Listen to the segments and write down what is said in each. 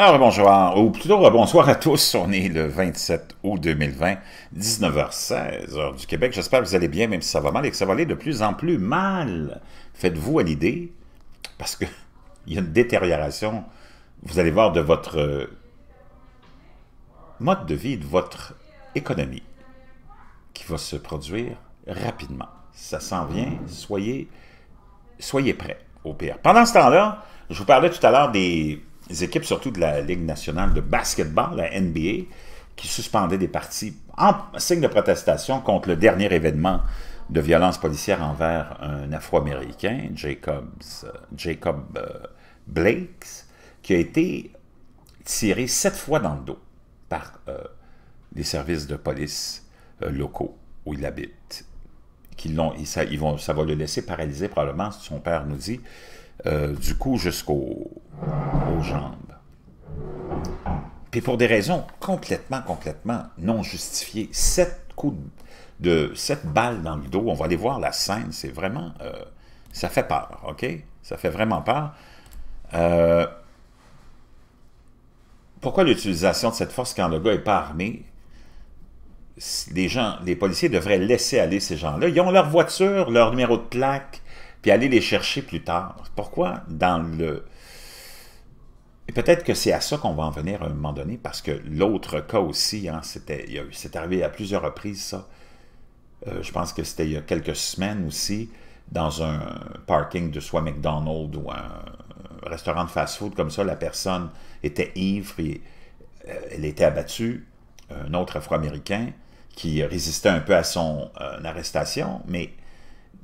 Alors bonjour, ou plutôt euh, bonsoir à tous, on est le 27 août 2020, 19h16, heure du Québec. J'espère que vous allez bien, même si ça va mal et que ça va aller de plus en plus mal. Faites-vous à l'idée, parce qu'il y a une détérioration, vous allez voir, de votre euh, mode de vie, de votre économie, qui va se produire rapidement. Ça s'en vient, soyez, soyez prêts au pire. Pendant ce temps-là, je vous parlais tout à l'heure des les équipes, surtout de la Ligue nationale de basketball, la NBA, qui suspendaient des parties en signe de protestation contre le dernier événement de violence policière envers un Afro-Américain, euh, Jacob Blake, euh, Blakes, qui a été tiré sept fois dans le dos par les euh, services de police locaux où il habite. l'ont, ils vont, ça va le laisser paralysé probablement, son père nous dit. Euh, du coup, jusqu'aux jambes. Puis pour des raisons complètement, complètement non justifiées, sept coups de, sept balles dans le dos, on va aller voir la scène, c'est vraiment, euh, ça fait peur, ok? Ça fait vraiment peur. Euh, pourquoi l'utilisation de cette force quand le gars n'est pas armé? Les gens, les policiers devraient laisser aller ces gens-là. Ils ont leur voiture, leur numéro de plaque, puis aller les chercher plus tard. Pourquoi dans le... Et peut-être que c'est à ça qu'on va en venir à un moment donné, parce que l'autre cas aussi, hein, c'est arrivé à plusieurs reprises, ça. Euh, je pense que c'était il y a quelques semaines aussi, dans un parking de soit McDonald's ou un restaurant de fast-food comme ça, la personne était ivre et euh, elle était abattue. Un autre Afro-Américain qui résistait un peu à son euh, arrestation, mais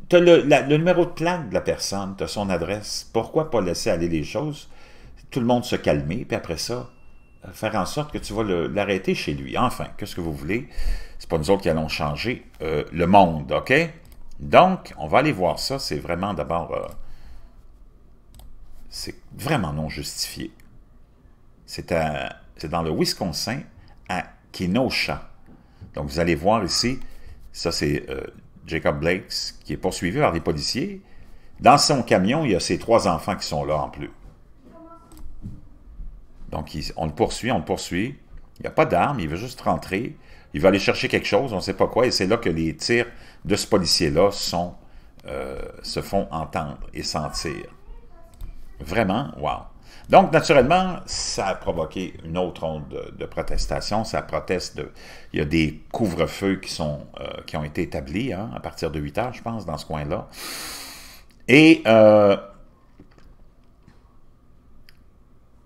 tu as le, numéro de plaque de la personne, tu as son adresse. Pourquoi pas laisser aller les choses? Tout le monde se calmer, puis après ça, euh, faire en sorte que tu vas l'arrêter chez lui. Enfin, qu'est-ce que vous voulez? C'est pas nous autres qui allons changer euh, le monde, OK? Donc, on va aller voir ça. C'est vraiment d'abord... Euh, c'est vraiment non justifié. C'est dans le Wisconsin, à Kenosha. Donc, vous allez voir ici, ça c'est Jacob Blakes, qui est poursuivi par des policiers. Dans son camion, il y a ses trois enfants qui sont là en plus. Donc, on le poursuit, on le poursuit. Il n'y a pas d'armes, il veut juste rentrer. Il va aller chercher quelque chose, on ne sait pas quoi, et c'est là que les tirs de ce policier-là euh, se font entendre et sentir. Vraiment, wow. Donc, naturellement, ça a provoqué une autre onde de, protestation. Ça proteste Il y a des couvre-feux qui, euh, qui ont été établis hein, à partir de 8 heures, je pense, dans ce coin-là. Et euh,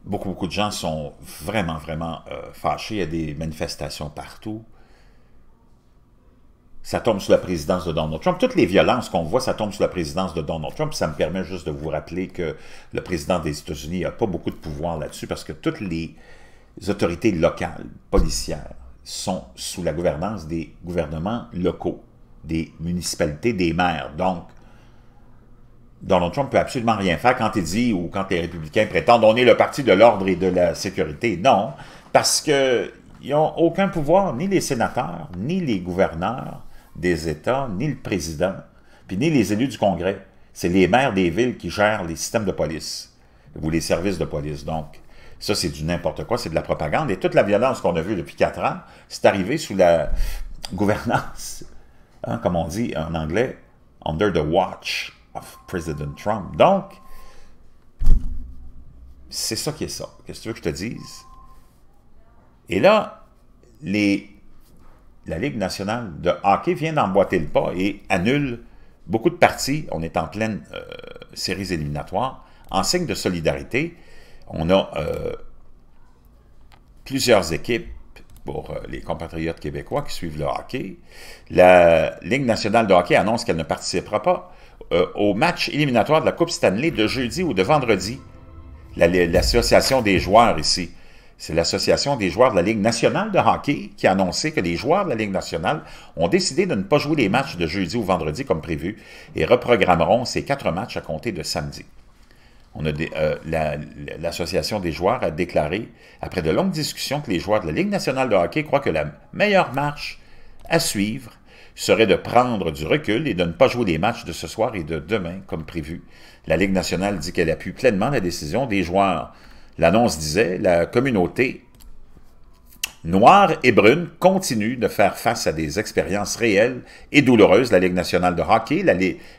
beaucoup, beaucoup de gens sont vraiment, vraiment euh, fâchés. Il y a des manifestations partout ça tombe sous la présidence de Donald Trump. Toutes les violences qu'on voit, ça tombe sous la présidence de Donald Trump. Ça me permet juste de vous rappeler que le président des États-Unis n'a pas beaucoup de pouvoir là-dessus parce que toutes les autorités locales, policières, sont sous la gouvernance des gouvernements locaux, des municipalités, des maires. Donc, Donald Trump peut absolument rien faire quand il dit ou quand les républicains prétendent on est le parti de l'ordre et de la sécurité. Non, parce qu'ils n'ont aucun pouvoir, ni les sénateurs, ni les gouverneurs, des États, ni le président, puis ni les élus du Congrès. C'est les maires des villes qui gèrent les systèmes de police ou les services de police. Donc, ça, c'est du n'importe quoi, c'est de la propagande. Et toute la violence qu'on a vue depuis quatre ans, c'est arrivé sous la gouvernance, hein, comme on dit en anglais, under the watch of President Trump. Donc, c'est ça qui est ça. Qu'est-ce que tu veux que je te dise? Et là, les la Ligue nationale de hockey vient d'emboîter le pas et annule beaucoup de parties. On est en pleine série euh, séries éliminatoires. En signe de solidarité, on a euh, plusieurs équipes pour euh, les compatriotes québécois qui suivent le hockey. La Ligue nationale de hockey annonce qu'elle ne participera pas au match éliminatoire de la Coupe Stanley de jeudi ou de vendredi. L'association des joueurs ici c'est l'Association des joueurs de la Ligue nationale de hockey qui a annoncé que les joueurs de la Ligue nationale ont décidé de ne pas jouer les matchs de jeudi ou vendredi comme prévu et reprogrammeront ces quatre matchs à compter de samedi. Euh, l'association des joueurs a déclaré, après de longues discussions, que les joueurs de la Ligue nationale de hockey croient que la meilleure marche à suivre serait de prendre du recul et de ne pas jouer les matchs de ce soir et de demain comme prévu. La Ligue nationale dit qu'elle appuie pleinement la décision des joueurs L'annonce disait, la communauté noire et brune continue de faire face à des expériences réelles et douloureuses. La Ligue nationale de hockey,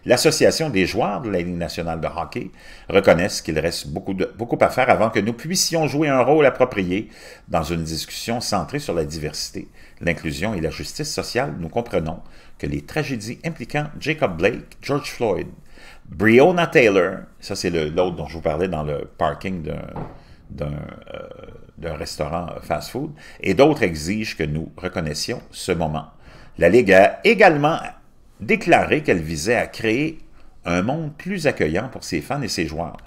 l'Association des joueurs de la Ligue nationale de hockey reconnaissent qu'il reste beaucoup, beaucoup à faire avant que nous puissions jouer un rôle approprié dans une discussion centrée sur la diversité, l'inclusion et la justice sociale. Nous comprenons que les tragédies impliquant Jacob Blake, George Floyd, Breonna Taylor, ça c'est l'autre dont je vous parlais dans le parking d'un euh, d'un restaurant fast-food, et d'autres exigent que nous reconnaissions ce moment. La Ligue a également déclaré qu'elle visait à créer un monde plus accueillant pour ses fans et ses joueurs.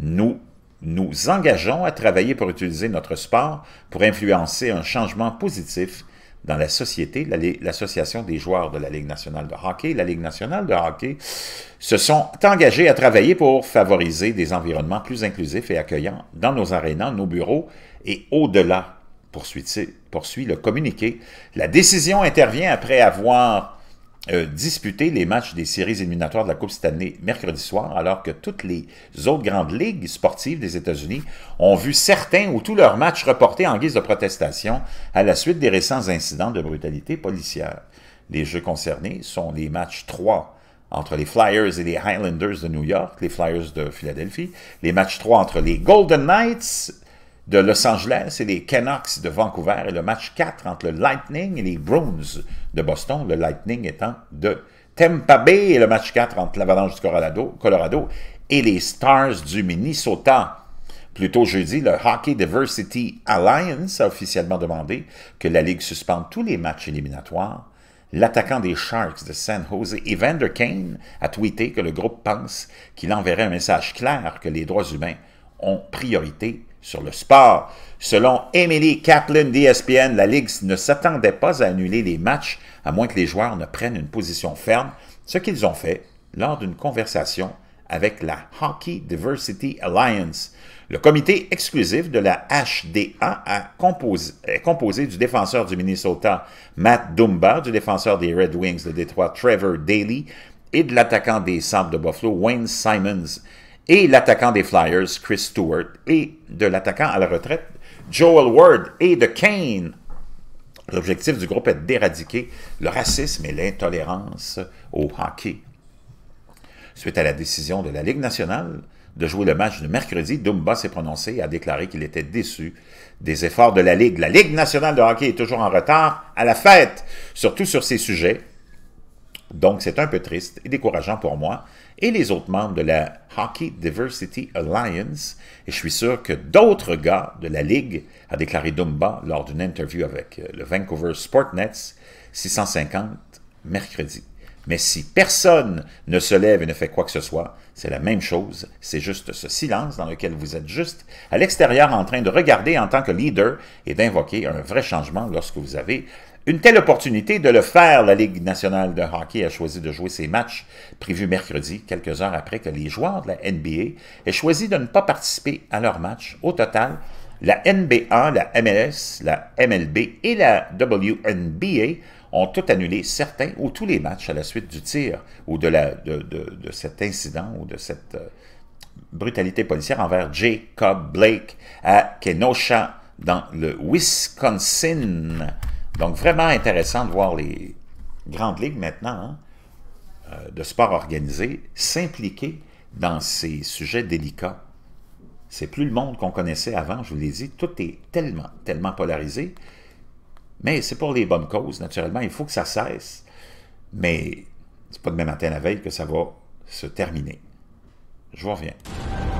Nous nous engageons à travailler pour utiliser notre sport pour influencer un changement positif dans la société, l'Association des joueurs de la Ligue nationale de hockey. La Ligue nationale de hockey se sont engagés à travailler pour favoriser des environnements plus inclusifs et accueillants dans nos arénas, nos bureaux et au-delà, poursuit, poursuit le communiqué. La décision intervient après avoir euh, disputer les matchs des séries éliminatoires de la Coupe cette année mercredi soir, alors que toutes les autres grandes ligues sportives des États-Unis ont vu certains ou tous leurs matchs reportés en guise de protestation à la suite des récents incidents de brutalité policière. Les jeux concernés sont les matchs 3 entre les Flyers et les Highlanders de New York, les Flyers de Philadelphie, les matchs 3 entre les Golden Knights de Los Angeles et les Canucks de Vancouver et le match 4 entre le Lightning et les Bruins de Boston, le Lightning étant de Tampa Bay et le match 4 entre l'Avalanche du Colorado, et les Stars du Minnesota. Plus tôt jeudi, le Hockey Diversity Alliance a officiellement demandé que la Ligue suspende tous les matchs éliminatoires. L'attaquant des Sharks de San Jose, Evander Kane, a tweeté que le groupe pense qu'il enverrait un message clair que les droits humains ont priorité sur le sport, selon Emily Kaplan d'ESPN, la Ligue ne s'attendait pas à annuler les matchs à moins que les joueurs ne prennent une position ferme, ce qu'ils ont fait lors d'une conversation avec la Hockey Diversity Alliance. Le comité exclusif de la HDA est composé du défenseur du Minnesota Matt Dumba, du défenseur des Red Wings de Détroit Trevor Daly et de l'attaquant des Sabres de Buffalo Wayne Simons et l'attaquant des Flyers, Chris Stewart, et de l'attaquant à la retraite, Joel Ward, et de Kane. L'objectif du groupe est d'éradiquer le racisme et l'intolérance au hockey. Suite à la décision de la Ligue nationale de jouer le match de mercredi, Dumba s'est prononcé et a déclaré qu'il était déçu des efforts de la Ligue. La Ligue nationale de hockey est toujours en retard à la fête, surtout sur ces sujets. Donc c'est un peu triste et décourageant pour moi et les autres membres de la Hockey Diversity Alliance, et je suis sûr que d'autres gars de la Ligue, a déclaré Dumba lors d'une interview avec euh, le Vancouver Sportnets 650 mercredi. Mais si personne ne se lève et ne fait quoi que ce soit, c'est la même chose, c'est juste ce silence dans lequel vous êtes juste à l'extérieur en train de regarder en tant que leader et d'invoquer un vrai changement lorsque vous avez une telle opportunité de le faire, la Ligue nationale de hockey a choisi de jouer ses matchs prévus mercredi, quelques heures après que les joueurs de la NBA aient choisi de ne pas participer à leurs match. Au total, la NBA, la MLS, la MLB et la WNBA ont tout annulé certains ou tous les matchs à la suite du tir ou de, de, cet incident ou de cette euh, brutalité policière envers Jacob Blake à Kenosha dans le Wisconsin. Donc vraiment intéressant de voir les grandes ligues maintenant hein, euh, de sport organisé s'impliquer dans ces sujets délicats. C'est plus le monde qu'on connaissait avant, je vous l'ai dit, tout est tellement, tellement polarisé. Mais c'est pour les bonnes causes, naturellement. Il faut que ça cesse. Mais c'est pas demain matin à la veille que ça va se terminer. Je vous reviens.